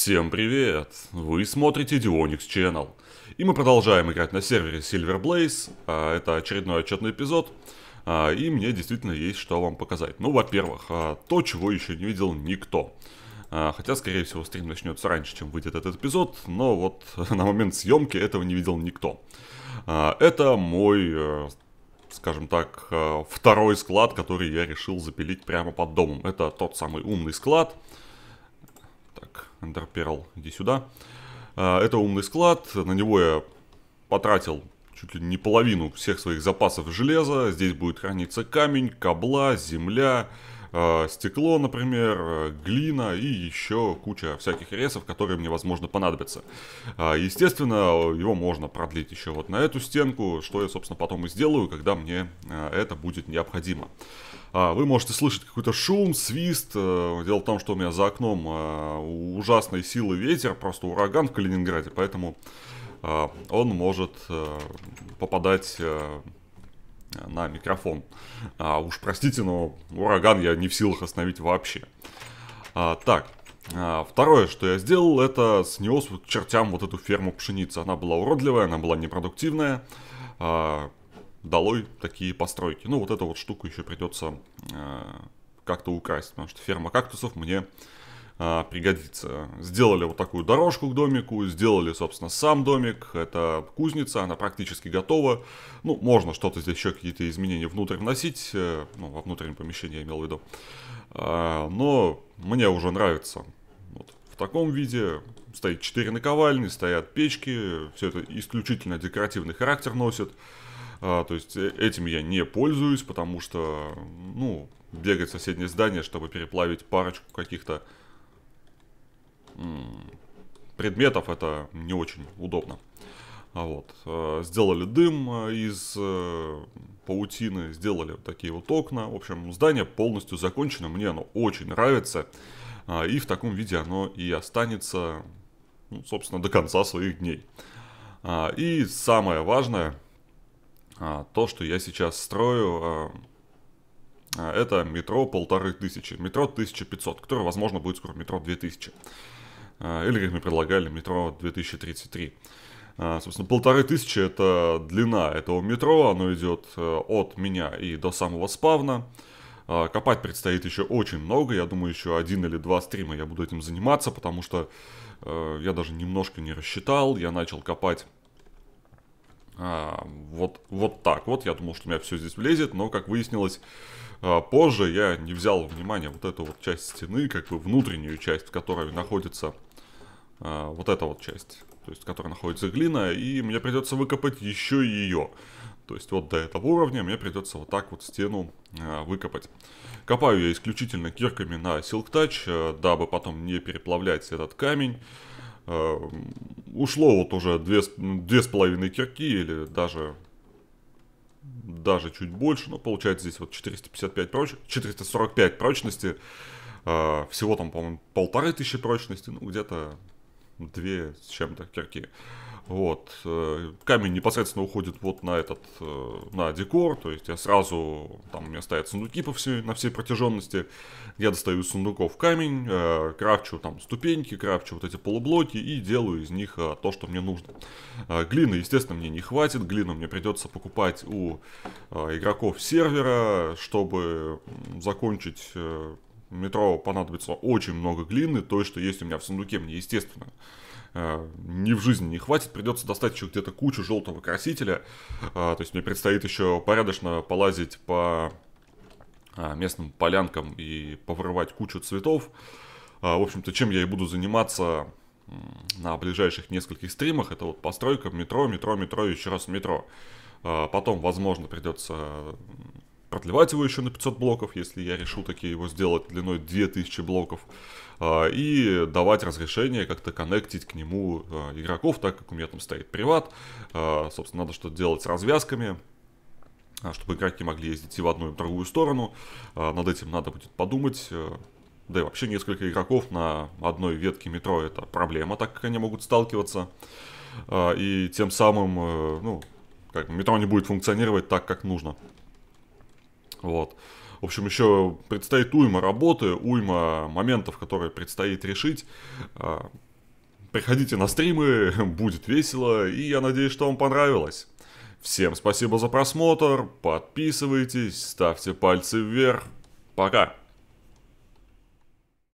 Всем привет! Вы смотрите Dionix Channel. И мы продолжаем играть на сервере Silver Blaze. А, это очередной отчетный эпизод. А, и мне действительно есть что вам показать. Ну, во-первых, а, то, чего еще не видел никто. Хотя, скорее всего, стрим начнется раньше, чем выйдет этот эпизод. Но вот на момент съемки этого не видел никто. Это мой э, скажем так, э, второй склад, который я решил запилить прямо под домом. Это тот самый умный склад, так, Ender Pearl, иди сюда. А, это умный склад, на него я потратил чуть ли не половину всех своих запасов железа. Здесь будет храниться камень, кабла, земля, Э, стекло, например, э, глина и еще куча всяких ресов, которые мне, возможно, понадобятся. Э, естественно, его можно продлить еще вот на эту стенку, что я, собственно, потом и сделаю, когда мне это будет необходимо. А, вы можете слышать какой-то шум, свист. Дело в том, что у меня за окном ужасной силы ветер, просто ураган в Калининграде, поэтому он может попадать на микрофон. А, уж простите, но ураган я не в силах остановить вообще. А, так, а, второе, что я сделал, это снес к чертям вот эту ферму пшеницы. Она была уродливая, она была непродуктивная. А, долой такие постройки. Ну, вот эту вот штуку еще придется а, как-то украсть, потому что ферма кактусов мне а, пригодится. Сделали вот такую дорожку к домику, сделали, собственно, сам домик. Это кузница, она практически готова. Ну, можно что-то здесь еще какие-то изменения внутрь вносить. Э, ну, во внутреннем помещении я имел в виду. А, но мне уже нравится. Вот в таком виде. Стоит 4 наковальни, стоят печки. Все это исключительно декоративный характер носит. А, то есть э, этим я не пользуюсь, потому что, ну, бегать в соседнее здание, чтобы переплавить парочку каких-то предметов, это не очень удобно. А вот. Э, сделали дым э, из э, паутины, сделали вот такие вот окна. В общем, здание полностью закончено, мне оно очень нравится. А, и в таком виде оно и останется, ну, собственно, до конца своих дней. А, и самое важное, то, что я сейчас строю, это метро полторы тысячи, метро 1500, которое, возможно, будет скоро метро 2000. А, или как мы предлагали метро 2033. А, собственно, полторы тысячи это длина этого метро, оно идет э, от меня и до самого спавна. А, копать предстоит еще очень много, я думаю, еще один или два стрима я буду этим заниматься, потому что э, я даже немножко не рассчитал, я начал копать а, вот, вот так вот. Я думал, что у меня все здесь влезет, но, как выяснилось, а, позже я не взял внимания вот эту вот часть стены, как бы внутреннюю часть, в которой находится а, вот эта вот часть, то есть, которая находится глина, и мне придется выкопать еще ее. То есть вот до этого уровня мне придется вот так вот стену э, выкопать. Копаю я исключительно кирками на Silk Touch, э, дабы потом не переплавлять этот камень. Э, ушло вот уже две, две с половиной кирки или даже даже чуть больше, но получается здесь вот 455 проч... 445 прочности, э, всего там, по-моему, полторы тысячи прочности, ну где-то две с чем-то кирки. Вот. Э, камень непосредственно уходит вот на этот, э, на декор, то есть я сразу, там у меня стоят сундуки по всей, на всей протяженности, я достаю из сундуков камень, э, крафчу там ступеньки, крафчу вот эти полублоки и делаю из них то, что мне нужно. Глины, естественно, мне не хватит, глину мне придется покупать у игроков сервера, чтобы закончить метро понадобится очень много глины, той, что есть у меня в сундуке, мне естественно э, ни в жизни не хватит, придется достать еще где-то кучу желтого красителя, э, то есть мне предстоит еще порядочно полазить по э, местным полянкам и поврывать кучу цветов. В общем-то, чем я и буду заниматься на ближайших нескольких стримах, это вот постройка метро, метро, метро и еще раз метро. Потом, возможно, придется продлевать его еще на 500 блоков, если я решу таки его сделать длиной 2000 блоков, а, и давать разрешение как-то коннектить к нему а, игроков, так как у меня там стоит приват, а, собственно, надо что-то делать с развязками, чтобы игроки могли ездить и в одну, и в другую сторону, над этим надо будет подумать, да и вообще несколько игроков на одной ветке метро это проблема, так как они могут сталкиваться. И тем самым, э, ну, как метро не будет функционировать так, как нужно. Вот. В общем, еще предстоит уйма работы, уйма моментов, которые предстоит решить. А, приходите на стримы, будет весело, и я надеюсь, что вам понравилось. Всем спасибо за просмотр, подписывайтесь, ставьте пальцы вверх. Пока!